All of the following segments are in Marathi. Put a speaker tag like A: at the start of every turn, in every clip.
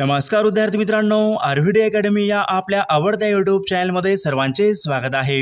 A: नमस्कार विद्यार्थी मित्रांनो आरव्हीडी अकॅडमी या आपल्या आवडत्या यूट्यूब चॅनलमध्ये सर्वांचे स्वागत आहे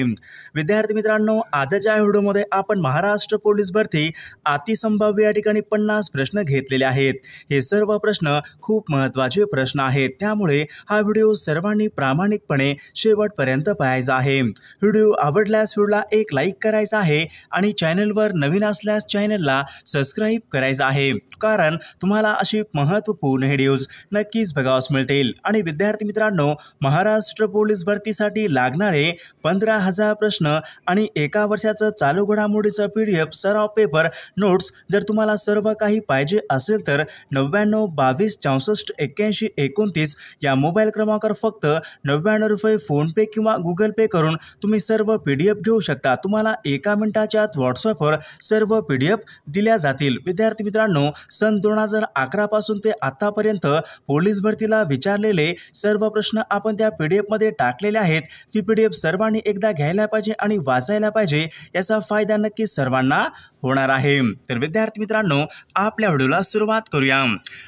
A: विद्यार्थी मित्रांनो आजच्या व्हिडिओमध्ये आपण महाराष्ट्र पोलीस भरती अतिसंभाव्य या ठिकाणी पन्नास प्रश्न घेतलेले आहेत हे सर्व प्रश्न खूप महत्त्वाचे प्रश्न आहेत त्यामुळे हा व्हिडिओ सर्वांनी प्रामाणिकपणे शेवटपर्यंत पाहायचा आहे व्हिडिओ आवडल्यास व्हिडिओला एक लाईक करायचा आहे आणि चॅनलवर नवीन असल्यास चॅनलला सबस्क्राईब करायचं आहे कारण तुम्हाला अशी महत्त्वपूर्ण व्हिडिओज नक्की नक्कीच बघावस मिळतील आणि विद्यार्थी मित्रांनो महाराष्ट्र पोलीस भरतीसाठी लागणारे पंधरा हजार प्रश्न आणि एका वर्षाचं चालू घडामोडीचं पी डी एफ सराव पेपर नोट्स जर तुम्हाला सर्व काही पाहिजे असेल तर नव्याण्णव बावीस चौसष्ट एक्क्याऐंशी एकोणतीस या मोबाईल क्रमांकावर फक्त नव्याण्णव रुपये फोनपे किंवा गुगल पे करून तुम्ही सर्व पी डी एफ घेऊ शकता तुम्हाला एका मिनिटाच्या व्हॉट्सअपवर सर्व पी डी एफ दिल्या जातील विद्यार्थी मित्रांनो सन दोन हजार अकरापासून ते आतापर्यंत पोलीस भरतीला विचारलेले सर्व प्रश्न आपण त्या पी डी एफमध्ये टाकलेले आहेत ती पी डी एफ सर्वांनी एकदा घ्यायला पाहिजे आणि वाचायला पाहिजे याचा फायदा नक्की सर्वांना होणार आहे तर विद्यार्थी मित्रांनो आपल्या व्हिडिओला सुरुवात करूया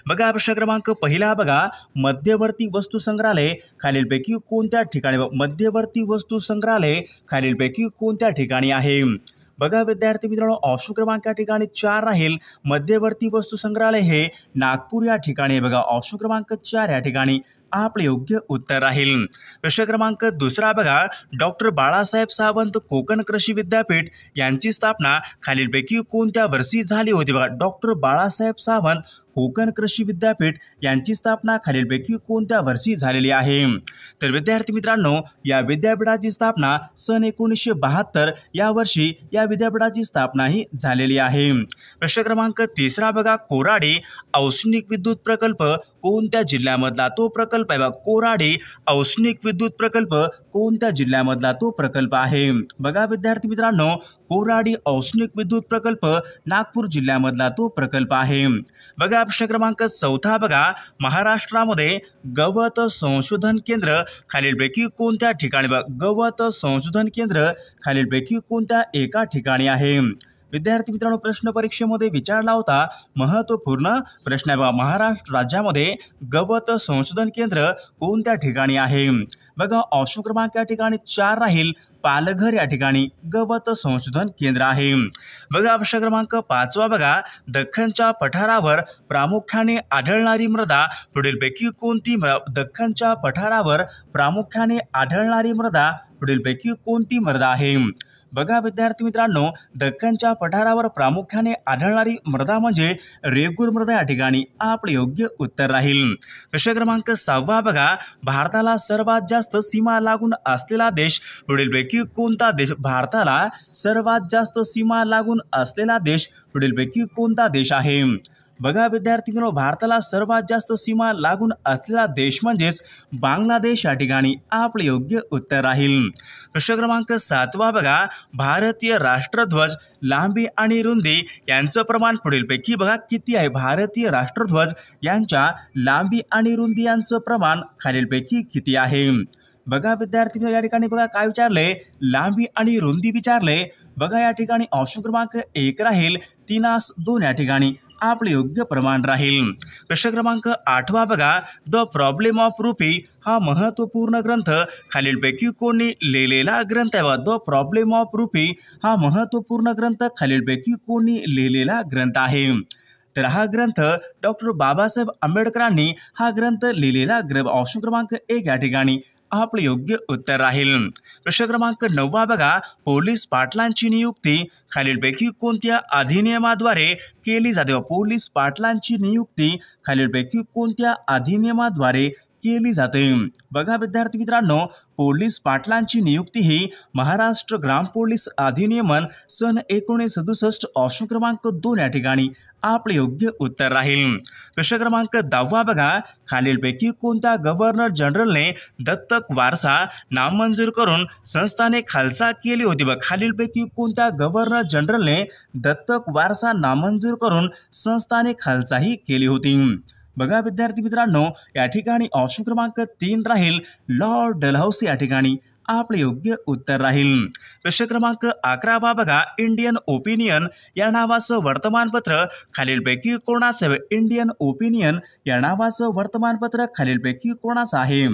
A: बघा प्रश्न क्रमांक पहिला बघा मध्यवर्ती वस्तू संग्रहालय खालीलपैकी कोणत्या ठिकाणी मध्यवर्ती वस्तू संग्रहालय खालीलपैकी कोणत्या ठिकाणी आहे बघा विद्यार्थी मित्रांनो ऑप्शन क्रमांक या ठिकाणी चार राहील मध्यवर्ती वस्तू संग्रहालय हे नागपूर या ठिकाणी बघा ऑप्शन क्रमांक चार या ठिकाणी आपले योग्य उत्तर राहील प्रश्न क्रमांक दुसरा बघा डॉक्टर बाळासाहेब सावंत कोकण कृषी विद्यापीठ यांची स्थापना खालीलपैकी कोणत्या वर्षी झाली होती बघा डॉक्टर बाळासाहेब सावंत कोकण कृषी विद्यापीठ यांची स्थापना खालीलपैकी कोणत्या वर्षी झालेली आहे तर विद्यार्थी मित्रांनो या विद्यापीठाची स्थापना सन एकोणीसशे बहात्तर या वर्षी या विद्यापीठाची स्थापनाही झालेली आहे प्रश्न क्रमांक तिसरा बघा कोराडी औष्णिक विद्युत प्रकल्प कोणत्या जिल्ह्यामधला तो प्रकल्प प्रकल्प आहे कोराडे औष्णिक विद्युत प्रकल्प कोणत्या जिल्ह्यामधला तो प्रकल्प आहे बघा विद्यार्थी मित्रांनो कोराडी औष्णिक विद्युत प्रकल्प नागपूर जिल्ह्यामधला तो प्रकल्प आहे बघा प्रश्न क्रमांक चौथा बघा महाराष्ट्रामध्ये गवत संशोधन केंद्र खालीलपैकी कोणत्या ठिकाणी बघा गवत संशोधन केंद्र खालीलपैकी कोणत्या एका ठिकाणी आहे विद्यार्थी मित्रांनो प्रश्न परीक्षेमध्ये विचारला होता महत्वपूर्ण प्रश्न बघा महाराष्ट्र राज्यामध्ये गवत संशोधन केंद्र कोणत्या ठिकाणी आहे बघा ऑप्शन क्रमांक या ठिकाणी चार राहील पालघर या ठिकाणी गवत संशोधन केंद्र आहे बघा ऑप्शन क्रमांक पाचवा बघा दख्खनच्या पठारावर प्रामुख्याने आढळणारी मृदा पुढीलपैकी कोणती दख्खनच्या पठारावर प्रामुख्याने आढळणारी मृदा पुढीलपैकी कोणती मृदा आहे बघा विद्यार्थी मित्रांनो दक्कनच्या पठारावर प्रामुख्याने आढळणारी मृदा म्हणजे रेगूर मृदा या ठिकाणी आपले योग्य उत्तर राहील प्रश्न क्रमांक सहावा बघा भारताला सर्वात जास्त सीमा लागून असलेला देश पुढीलपैकी कोणता देश भारताला सर्वात जास्त सीमा लागून असलेला देश पुढीलपैकी कोणता देश आहे बघा विद्यार्थी मित्रांनो भारताला सर्वात जास्त सीमा लागून असलेला देश म्हणजेच बांगलादेश या ठिकाणी आपले योग्य उत्तर राहील प्रश्न क्रमांक सातवा बघा भारतीय राष्ट्रध्वज लांबी आणि रुंदी यांचं प्रमाण पुढीलपैकी बघा किती आहे भारतीय राष्ट्रध्वज यांच्या लांबी आणि रुंदी यांचं प्रमाण खालीलपैकी किती आहे बघा विद्यार्थी या ठिकाणी बघा काय विचारले लांबी आणि रुंदी विचारले बघा या ठिकाणी ऑप्शन क्रमांक एक राहील तीनास दोन या ठिकाणी आपले योग्य प्रमाण राहील प्रश्न क्रमांक आठवा बघा द प्रॉब्लेम ऑफ रुपी हा महत्त्वपूर्ण ग्रंथ खालीलपैकी कोणी लिहिलेला ग्रंथ आहे द प्रॉब्लेम ऑफ रुपी हा महत्त्वपूर्ण ग्रंथ खालीलपैकी कोणी लिहिलेला ग्रंथ आहे तर हा ग्रंथ डॉक्टर बाबासाहेब आंबेडकरांनी हा ग्रंथ लिहिलेला ग्र ऑप्शन क्रमांक एक या ठिकाणी आपलं योग्य उत्तर राहील प्रश्न क्रमांक नववा बघा पोलीस पाटलांची नियुक्ती खालीलपैकी कोणत्या अधिनियमाद्वारे केली जाते पोलीस पाटलांची नियुक्ती खालीलपैकी कोणत्या अधिनियमाद्वारे केली जाते बघा विद्यार्थी मित्रांनो पोलीस पाटलांची नियुक्ती ही महाराष्ट्र ग्राम पोलीस अधिनियमन सन एकोणीस सदुसष्ट ऑप्शन क्रमांक दोन या ठिकाणी आपले योग्य उत्तर राहील प्रश्न क्रमांक दहावा बघा खालीलपैकी कोणत्या गव्हर्नर जनरलने दत्तक वारसा नामंजूर करून संस्थाने खालसा केली होती बघ खालीलपैकी कोणत्या गव्हर्नर जनरलने दत्तक वारसा नामंजूर करून संस्थाने खालसाही केली होती बघा विद्यार्थी मित्रांनो या ठिकाणी ऑप्शन क्रमांक तीन राहील लॉर्ड डलहौसी या ठिकाणी आपले योग्य उत्तर राहील प्रश्न क्रमांक अकरा बघा इंडियन ओपिनियन या नावाचं वर्तमानपत्र खालीलपैकी कोणाचं इंडियन ओपिनियन या नावाचं वर्तमानपत्र खालीलपैकी कोणाचं आहे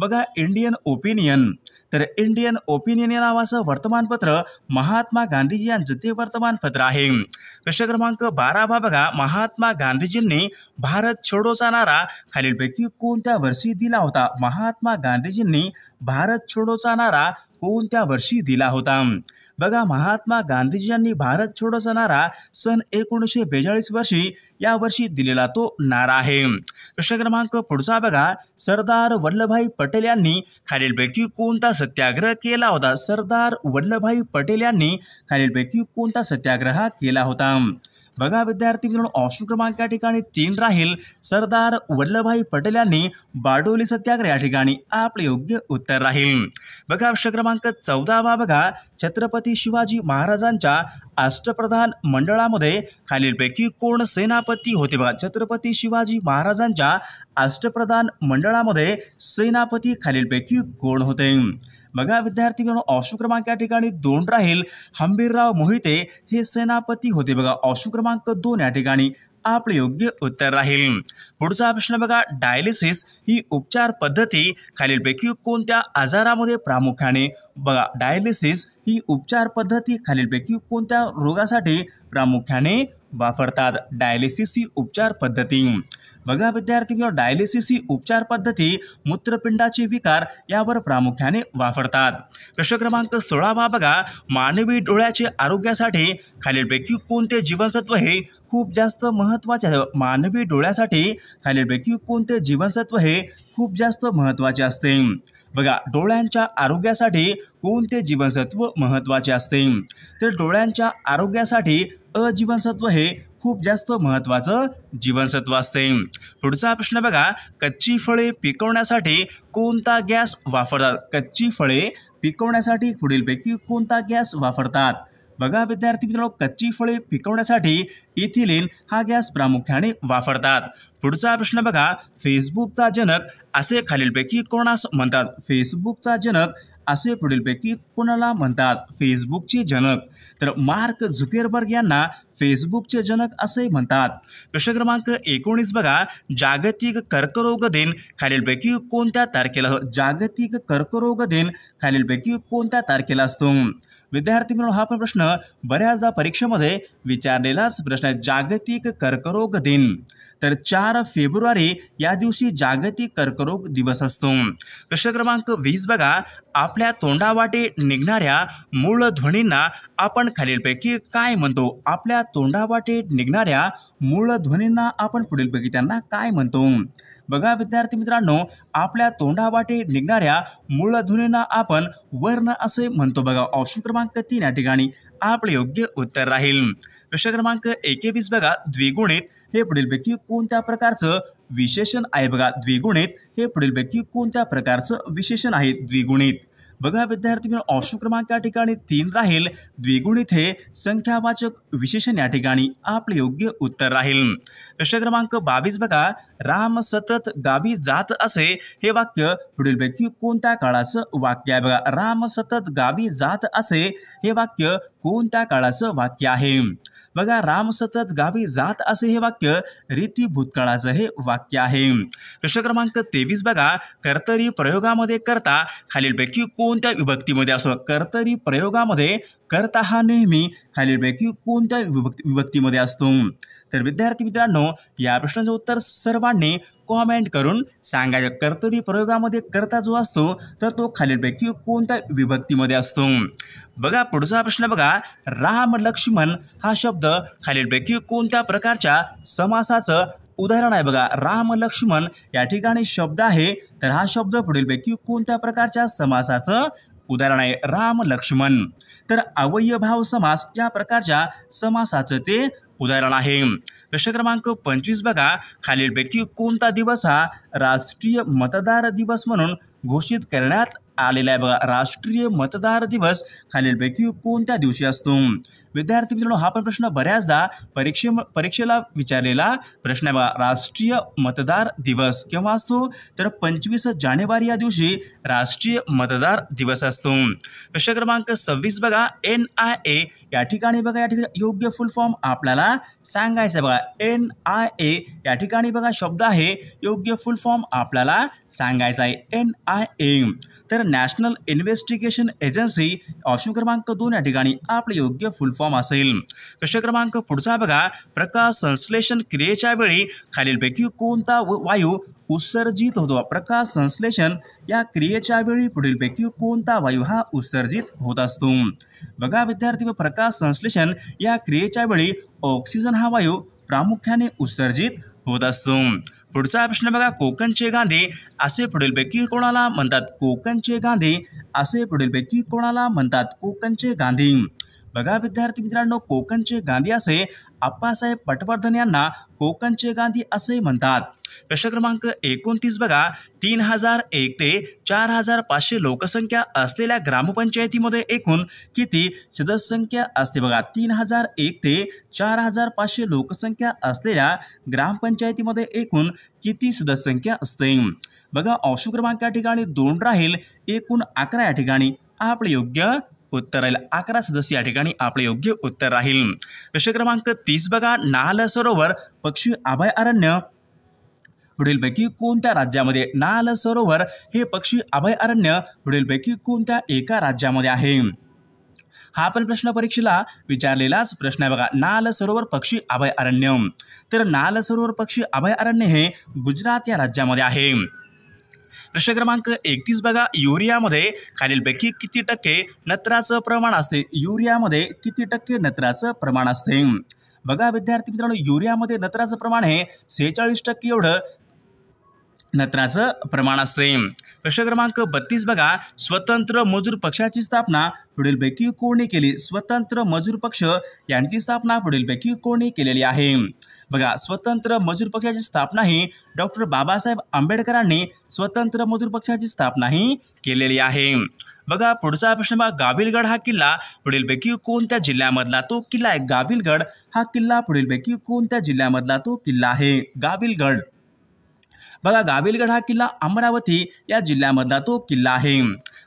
A: बघा इंडियन ओपिनियन तर इंडियन ओपिनियन या नावाचं वर्तमानपत्र महात्मा गांधीजी यांचं ते वर्तमानपत्र आहे प्रश्न क्रमांक बारा बघा महात्मा गांधीजींनी भारत छोडोचा नारा खालीलपैकी कोणत्या वर्षी दिला होता महात्मा गांधीजींनी भारत छोडोचा नारा कोणत्या वर्षी दिला होता बघा महात्मा गांधीजींनी भारत छोडोचा नारा सन एकोणीसशे बेचाळीस वर्षी या वर्षी दिलेला तो नारा आहे प्रश्न क्रमांक पुढचा बघा सरदार वल्लभभाई पटेल यांनी खालीलपैकी कोणता सत्याग्रह केला होता सरदार वल्लभभाई पटेल यांनी खालीलपैकी कोणता सत्याग्रह केला होता बघा विद्यार्थी मित्रांनो ऑप्शन क्रमांक या ठिकाणी तीन राहील सरदार वल्लभभाई पटेल यांनी बाडोली सत्याग्रह या ठिकाणी आपले योग्य उत्तर राहील बघा ऑप्शन क्रमांक चौदावा बघा छत्रपती शिवाजी महाराजांच्या अष्टप्रधान मंडळामध्ये खालीलपैकी कोण सेनापती होते बघा छत्रपती शिवाजी महाराजांच्या अष्टप्रधान मंडळामध्ये सेनापती खालीलपैकी कोण होते बघा विद्यार्थी मित्रांनो ऑप्शन क्रमांक या ठिकाणी दोन राहील हंबीरराव मोहिते हे सेनापती होते बघा ऑप्शन क्रमांक दोन या ठिकाणी आपले योग्य उत्तर राहील पुढचा प्रश्न बघा डायलिसिस ही उपचार पद्धती खालीलपैकी कोणत्या आजारामध्ये प्रामुख्याने बघा डायलिसिस ही उपचार पद्धती खालीलपैकी कोणत्या रोगासाठी प्रामुख्याने वापरतात डायलिसिस ही उपचार पद्धती बघा विद्यार्थी डायलिसिस ही उपचार पद्धती मूत्रपिंडाचे विकार यावर प्रामुख्याने वापरतात प्रश्न क्रमांक सोळावा बघा मानवी डोळ्याचे आरोग्यासाठी खालीलपैकी कोणते जीवनसत्व हे खूप जास्त महत्व महत्वाचे आहे मानवी डोळ्यासाठी खालीलपैकी कोणते जीवनसत्व हे खूप जास्त महत्त्वाचे असते बघा डोळ्यांच्या आरोग्यासाठी कोणते जीवनसत्व महत्त्वाचे असते तर डोळ्यांच्या आरोग्यासाठी अ जीवनसत्व हे खूप जास्त महत्त्वाचं जीवनसत्व असते पुढचा प्रश्न बघा कच्ची फळे पिकवण्यासाठी कोणता गॅस वापरतात कच्ची फळे पिकवण्यासाठी पुढीलपैकी कोणता गॅस वापरतात बघा विद्यार्थी मित्रांनो कच्ची फळे पिकवण्यासाठी इथिलीन हा गॅस प्रामुख्याने वापरतात पुढचा प्रश्न बघा फेसबुकचा जनक असे खालीलपैकी कोणास म्हणतात फेसबुकचा जनक असे पुढीलपैकी कोणाला म्हणतात फेसबुकचे जनक तर मार्क झुकेरबर्ग यांना फेसबुकचे जनक असे म्हणतात प्रश्न क्रमांक एकोणीस बघा जागतिक कर्करोग दिन खालीलपैकी कोणत्या तारखेला जागतिक कर्करोग दिन खालीलपैकी कोणत्या तारखेला असतो विद्यार्थी मिळून हा पण प्रश्न बऱ्याचदा परीक्षेमध्ये विचारलेलाच प्रश्न आहे जागतिक कर्करोग दिन तर चार फेब्रुवारी या दिवशी जागतिक कर्करोग दिवस असतो प्रश्न क्रमांक वीस बघा आपल्या तोंडावाटे निघणाऱ्या मूळ ध्वनींना आपण खालीलपैकी काय म्हणतो आपल्या तोंडावाटे निघणाऱ्या मूळ ध्वनींना आपण पुढीलपैकी त्यांना काय म्हणतो बघा विद्यार्थी मित्रांनो आपल्या तोंडावाटे निघणाऱ्या मूळ मूळधुनींना आपण वर्ण असे म्हणतो बघा ऑप्शन क्रमांक तीन या ठिकाणी आपले योग्य उत्तर राहील प्रश्न क्रमांक एकेवीस बघा द्विगुणित हे पुढीलपैकी कोणत्या प्रकारचं विशेषण आहे बघा द्विगुणित हे पुढीलपैकी कोणत्या प्रकारचं विशेषण आहे द्विगुणित बघा विद्यार्थी मी ऑप्शन क्रमांक या ठिकाणी तीन राहील द्विगुण इथे संख्यावाचक विशेषण या ठिकाणी आपले योग्य उत्तर राहील प्रश्न क्रमांक बावीस बघा राम सतत गावी जात असे हे वाक्य पुढील पुढीलपैकी कोणत्या काळाचं वाक्य आहे बघा राम सतत गावी जात असे हे वाक्य कोणत्या काळाचं वाक्य आहे बघा राम सतत गावी जात असे हे वाक्य रीती भूतकाळाचं हे वाक्य आहे प्रश्न क्रमांक तेवीस बघा कर्तरी प्रयोगामध्ये करता खालीलपैकी कोणत्या विभक्तीमध्ये असो कर्तरी प्रयोगामध्ये कर्ता हा नेहमी खालीलपैकी कोणत्या विभक्ती विभक्तीमध्ये असतो तर विद्यार्थी मित्रांनो या प्रश्नाचं उत्तर सर्वांनी कॉमेंट करून सांगायचं कर्तरी प्रयोगामध्ये कर्ता जो असतो तर तो खालीलपैकी कोणत्या विभक्तीमध्ये असतो बघा पुढचा प्रश्न बघा राम लक्ष्मण हा शब्द खालीलपैकी कोणत्या प्रकारच्या समासाचं उदाहरण आहे बघा राम लक्ष्मण या ठिकाणी शब्द आहे तर हा शब्द पुढीलपैकी कोणत्या प्रकारच्या समासाचं उदाहरण आहे राम लक्ष्मण तर अवयभाव समास या प्रकारच्या समासाचं ते उदाहरण आहे प्रश्न क्रमांक पंचवीस बघा खालीलपैकी कोणता दिवस हा राष्ट्रीय मतदार दिवस म्हणून घोषित करण्यात आलेला आहे बघा राष्ट्रीय मतदार दिवस खालीलपैकी कोणत्या दिवशी असतो विद्यार्थी मित्रांनो हा पण प्रश्न बऱ्याचदा परीक्षे परीक्षेला विचारलेला प्रश्न आहे बघा राष्ट्रीय मतदार दिवस केव्हा असतो तर पंचवीस जानेवारी या दिवशी राष्ट्रीय मतदार दिवस असतो प्रश्न क्रमांक सव्वीस बघा एन आय ए या ठिकाणी बघा या ठिकाणी योग्य फुल फॉर्म आपल्याला सांगायचा आहे बघा एन आय ए या ठिकाणी बघा शब्द आहे योग्य फुल फॉर्म आपल्याला सांगायचा आहे एन आय ए तर नॅशनल इन्व्हेस्टिगेशन एजन्सी ऑप्शन क्रमांक दोन या ठिकाणी आपले योग्य फुल फॉर्म असेल प्रश्न क्रमांक पुढचा बघा प्रकाश संश्लेषण क्रियेच्या वेळी खालीलपैकी कोणता वायू उत्सर्जित होतो प्रकाश संश्लेषण या क्रियेच्या वेळी पुढीलपैकी कोणता वायू हा उत्सर्जित होत असतो बघा विद्यार्थी व प्रकाश संश्लेषण या क्रियेच्या वेळी ऑक्सिजन हा वायू प्रामुख्याने उत्सर्जित होत असतो पुढचा प्रश्न बघा कोकणचे गांधी असे पुढीलपैकी कोणाला म्हणतात कोकणचे गांधी असे पुढीलपैकी कोणाला म्हणतात कोकणचे गांधी बघा विद्यार्थी मित्रांनो कोकणचे गांधी असे आप्पासाहेब पटवर्धन यांना कोकणचे गांधी असे म्हणतात प्रश्न क्रमांक एकोणतीस बघा तीन हजार एक ते चार हजार पाचशे लोकसंख्या असलेल्या ग्रामपंचायतीमध्ये एकूण किती सदस्यसंख्या असते बघा तीन हजार एक ते चार हजार पाचशे लोकसंख्या असलेल्या ग्रामपंचायतीमध्ये एकूण किती सदस्यसंख्या असते बघा ऑप्शन क्रमांक या ठिकाणी दोन राहील एकूण अकरा या ठिकाणी आपले योग्य उत्तर राहील अकरा सदस्य या ठिकाणी आपले योग्य उत्तर राहील प्रश्न क्रमांक तीस बघा नाल सरोवर पक्षी अभयारण्य पुढीलपैकी कोणत्या राज्यामध्ये नाल सरोवर हे पक्षी अभयारण्य पुढीलपैकी कोणत्या एका राज्यामध्ये आहे हा पण प्रश्न परीक्षेला विचारलेलाच प्रश्न आहे बघा नाल सरोवर पक्षी अभयारण्य तर नाल सरोवर पक्षी अभयारण्य हे गुजरात या राज्यामध्ये आहे प्रश्न क्रमांक एकतीस बघा युरियामध्ये खालीलपैकी किती टक्के नत्राचं प्रमाण असते युरियामध्ये किती टक्के नत्राचं प्रमाण असते बघा विद्यार्थी मित्रांनो युरियामध्ये नत्राचं प्रमाण हे सेहेचाळीस टक्के एवढं नत्राचं प्रमाण असते प्रश्न क्रमांक बत्तीस बघा स्वतंत्र मजूर पक्षाची स्थापना पैकी कोणी केली स्वतंत्र मजूर पक्ष यांची स्थापना पैकी कोणी केलेली आहे बघा स्वतंत्र मजूर पक्षाची स्थापना ही डॉक्टर बाबासाहेब आंबेडकरांनी स्वतंत्र मजूर पक्षाची स्थापना ही केलेली आहे बघा पुढचा प्रश्न बघा गाविलगड हा किल्ला पुढीलपैकी कोणत्या जिल्ह्यामधला तो किल्ला आहे गाविलगड हा किल्ला पुढीलपैकी कोणत्या जिल्ह्यामधला तो किल्ला आहे गाविलगड बघा गाविलगड हा किल्ला अमरावती या जिल्ह्यामधला तो किल्ला आहे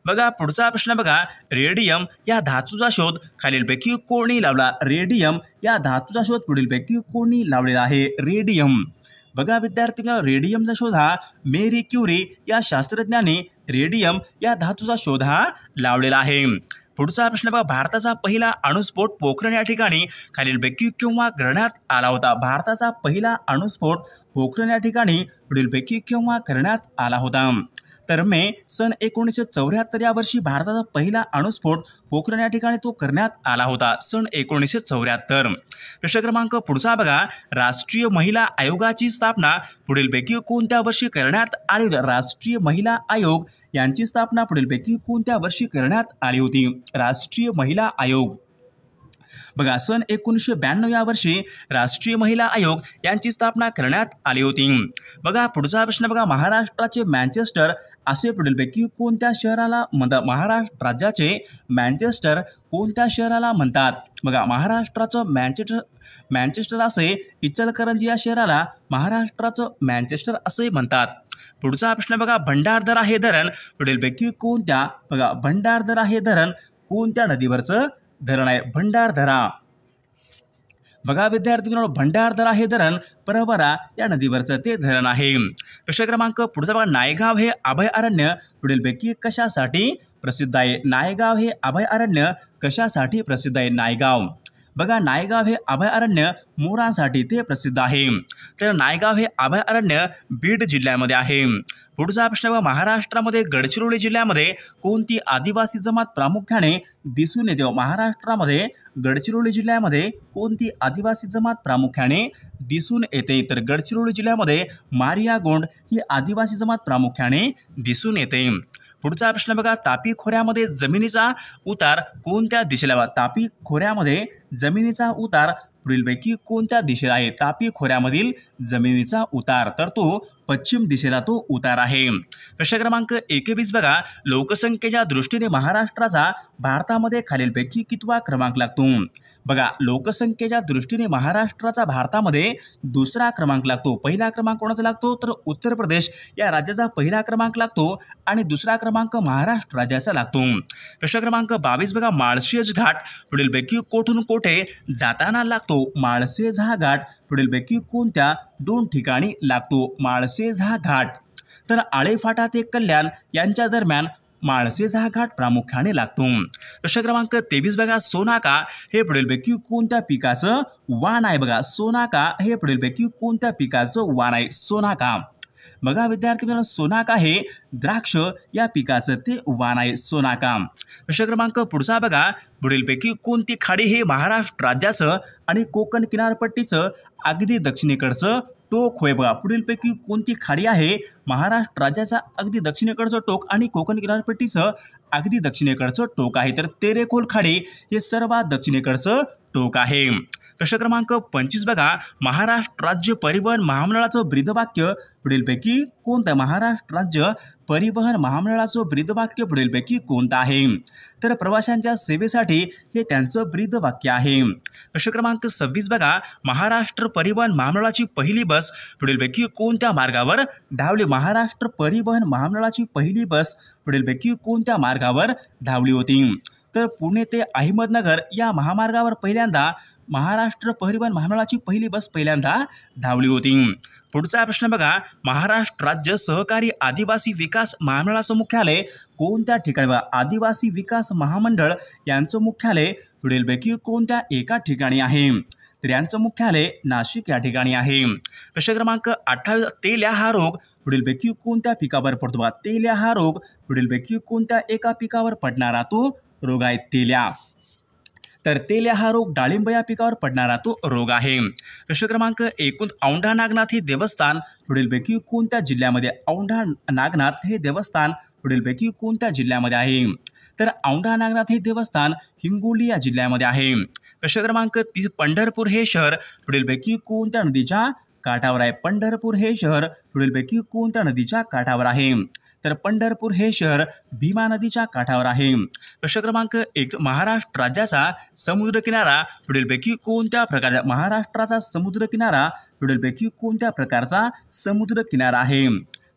A: बघा पुढचा प्रश्न बघा रेडियम या धातूचा शोध खालीलपैकी कोणी लावला रेडियम या धातूचा शोध पुढीलपैकी कोणी लावलेला आहे रेडियम बघा विद्यार्थी रेडियमचा शोध हा मेरी क्युरी या शास्त्रज्ञाने रेडियम या धातूचा शोध हा लावलेला आहे पुढचा प्रश्न बघा भारताचा पहिला अणुस्फोट पोखरण या ठिकाणी खालीलपैकी किंवा ग्रहणात आला होता भारताचा पहिला अणुस्फोट पोखरण या ठिकाणी पुढीलपैकी केव्हा करण्यात आला होता तर मे सन एकोणीसशे चौऱ्याहत्तर या वर्षी भारताचा पहिला अणुस्फोट पोखरण या ठिकाणी तो करण्यात आला होता सन एकोणीसशे चौऱ्याहत्तर प्रश्न क्रमांक पुढचा बघा राष्ट्रीय महिला आयोगाची स्थापना पुढीलपैकी कोणत्या वर्षी करण्यात आली होती राष्ट्रीय महिला आयोग यांची स्थापना पुढीलपैकी कोणत्या वर्षी करण्यात आली होती राष्ट्रीय महिला आयोग बघा सन एकोणीसशे ब्याण्णव या वर्षी राष्ट्रीय महिला आयोग यांची स्थापना करण्यात आली होती बघा पुढचा प्रश्न बघा महाराष्ट्राचे मॅन्चेस्टर असे पुढील पैकी कोणत्या शहराला म्हणतात महाराष्ट्र राज्याचे मॅन्चेस्टर कोणत्या शहराला म्हणतात बघा महाराष्ट्राचं मॅन्चेस्टर मॅन्चेस्टर असे इचलकरंजी या शहराला महाराष्ट्राचं मँचेस्टर असे म्हणतात पुढचा प्रश्न बघा भंडारदरा हे धरण पुढील पैकी कोणत्या बघा भंडारदरा हे धरण कोणत्या नदीवरचं धरण आहे धरा बघा विद्यार्थी मित्रांनो धरा हे धरण परंपरा या नदीवरचं ते धरण आहे प्रश्न क्रमांक पुढचा बघा नायगाव हे अभयारण्य पुढीलपैकी कशासाठी प्रसिद्ध आहे नायगाव हे अभयारण्य कशासाठी प्रसिद्ध आहे नायगाव बघा नायगाव हे अभयारण्य मोरांसाठी ते प्रसिद्ध आहे तर नायगाव हे अभयारण्य बीड जिल्ह्यामध्ये आहे पुढचा प्रश्न बघा महाराष्ट्रामध्ये गडचिरोली जिल्ह्यामध्ये कोणती आदिवासी जमात प्रामुख्याने दिसून येते महाराष्ट्रामध्ये गडचिरोली जिल्ह्यामध्ये कोणती आदिवासी जमात प्रामुख्याने दिसून येते तर गडचिरोली जिल्ह्यामध्ये मारिया गोंड ही आदिवासी जमात प्रामुख्याने दिसून येते पुढचा प्रश्न बघा तापी खोऱ्यामध्ये जमिनीचा उतार कोणत्या दिशेला तापी खोऱ्यामध्ये जमिनीचा उतार पुढीलपैकी कोणत्या दिशेला आहे तापी खोऱ्यामधील जमिनीचा उतार तर तो पश्चिम दिशेला तो उतार आहे प्रश्न क्रमांक एकवीस बघा लोकसंख्येच्या दृष्टीने महाराष्ट्राचा भारतामध्ये खालीलपैकी कितवा क्रमांक लागतो बघा लोकसंख्येच्या दृष्टीने महाराष्ट्राचा भारतामध्ये दुसरा क्रमांक लागतो पहिला क्रमांक कोणाचा लागतो तर उत्तर प्रदेश या राज्याचा पहिला क्रमांक लागतो आणि दुसरा क्रमांक महाराष्ट्र राज्याचा लागतो प्रश्न क्रमांक बावीस बघा माळशेज घाट पुढीलपैकी कोठून कोठे जाताना लागतो माळशेज हा घाट पुढीलपैकी कोणत्या दोन ठिकाणी लागतो माळसेज घाट तर आळेफाटा ते कल्याण यांच्या दरम्यान माळसेज हा घाट प्रामुख्याने लागतो प्रश्न क्रमांक तेवीस बघा सोनाका हे पुढीलपैकी कोणत्या पिकाचं वाण आहे बघा सोनाका हे पुढीलपैकी कोणत्या पिकाचं वाण आहे सोनाका बघा विद्यार्थी मित्रांनो सोनाक आहे द्राक्ष या पिकाचं ते वान आहे सोनाकाम प्रश्न क्रमांक पुढचा बघा पुढीलपैकी कोणती खाडी हे महाराष्ट्र राज्याचं आणि कोकण किनारपट्टीचं अगदी दक्षिणेकडचं टोक होय बघा पुढीलपैकी कोणती खाडी आहे महाराष्ट्र राज्याचा अगदी दक्षिणेकडचं टोक आणि कोकण किनारपट्टीचं अगदी दक्षिणेकडचं टोक आहे तर तेरेखोल खाडी हे सर्वात दक्षिणेकडचं तोक आहे प्रश्न क्रमांक पंचवीस बघा महाराष्ट्र राज्य परिवहन महामंडळाचं ब्रीदवाक्य पुढीलपैकी कोणतं महाराष्ट्र राज्य परिवहन महामंडळाचं ब्रीदवाक्य पुढीलपैकी कोणतं आहे तर प्रवाशांच्या सेवेसाठी हे त्यांचं वाक्य आहे प्रश्न क्रमांक सव्वीस बघा महाराष्ट्र परिवहन महामंडळाची पहिली बस पुढीलपैकी कोणत्या मार्गावर धावली महाराष्ट्र परिवहन महामंडळाची पहिली बस पुढीलपैकी कोणत्या मार्गावर धावली होती तर पुणे ते अहमदनगर या महामार्गावर पहिल्यांदा महाराष्ट्र परिवहन महामंडळाची पहिली बस पहिल्यांदा धावली होती पुढचा प्रश्न बघा महाराष्ट्र राज्य सहकारी आदिवासी विकास महामंडळाचं मुख्यालय कोणत्या ठिकाणी आदिवासी विकास महामंडळ यांचं मुख्यालय पुढीलपैकी कोणत्या एका ठिकाणी आहे तर यांचं मुख्यालय नाशिक या ठिकाणी आहे प्रश्न क्रमांक अठ्ठावीस तेल्या हा रोग पुढीलपैकी कोणत्या पिकावर पडतो बा तेल्या हा रोग पुढीलपैकी कोणत्या एका पिकावर पडणारा तो रोग आहे तेल्या तर तेल्या हा रोग डाळिंब या पिकावर पडणारा तो रोग आहे प्रश्न क्रमांक एकूण औंढा नागनाथ हे देवस्थान पुढीलपैकी कोणत्या जिल्ह्यामध्ये औंढा नागनाथ हे देवस्थान पुढीलपैकी कोणत्या जिल्ह्यामध्ये आहे तर औंढा नागनाथ हे देवस्थान हिंगोली या जिल्ह्यामध्ये आहे प्रश्न क्रमांक तीस पंढरपूर हे शहर पुढीलपैकी कोणत्या नदीच्या काठावर आहे पंढरपूर हे शहर पुढीलपैकी कोणत्या नदीच्या काठावर आहे तर पंढरपूर हे शहर भीमा नदीच्या काठावर आहे प्रश्न क्रमांक एक महाराष्ट्र राज्याचा समुद्रकिनारा पुढीलपैकी कोणत्या प्रकारचा महाराष्ट्राचा समुद्रकिनारा पुढीलपैकी कोणत्या प्रकारचा समुद्रकिनारा आहे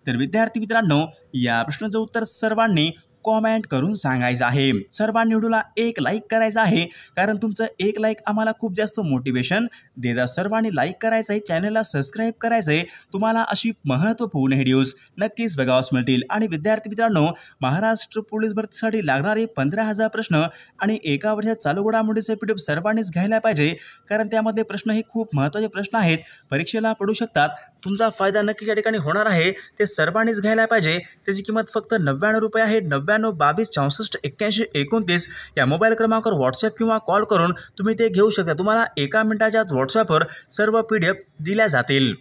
A: तर विद्यार्थी मित्रांनो या प्रश्नाचं उत्तर सर्वांनी कॉमेंट करून सांगायचं आहे सर्वांनी व्हिडिओला एक लाईक करायचं आहे कारण तुमचं एक लाईक आम्हाला खूप जास्त मोटिवेशन देतात सर्वांनी लाईक करायचं आहे चॅनलला सबस्क्राईब करायचं आहे तुम्हाला अशी महत्त्वपूर्ण व्हिडिओज नक्कीच बघावास मिळतील आणि विद्यार्थी मित्रांनो महाराष्ट्र पोलीस भरतीसाठी लागणारे पंधरा हजार प्रश्न आणि एका वर्षात चालू घडामोडीचे पी सर्वांनीच घ्यायला पाहिजे कारण त्यामध्ये प्रश्न हे खूप महत्त्वाचे प्रश्न आहेत परीक्षेला पडू शकतात तुमचा फायदा नक्कीच या ठिकाणी होणार आहे ते सर्वांनीच घ्यायला पाहिजे त्याची किंमत फक्त नव्याण्णव रुपये आहे नव्या नव्याण्णव बावीस चौसष्ट एक्क्याऐंशी एकोणतीस या मोबाईल क्रमांकावर व्हॉट्सअप किंवा कॉल करून तुम्ही ते घेऊ शकता तुम्हाला एका मिनिटाच्या आत व्हॉट्सअपवर सर्व पी डी एफ दिल्या जातील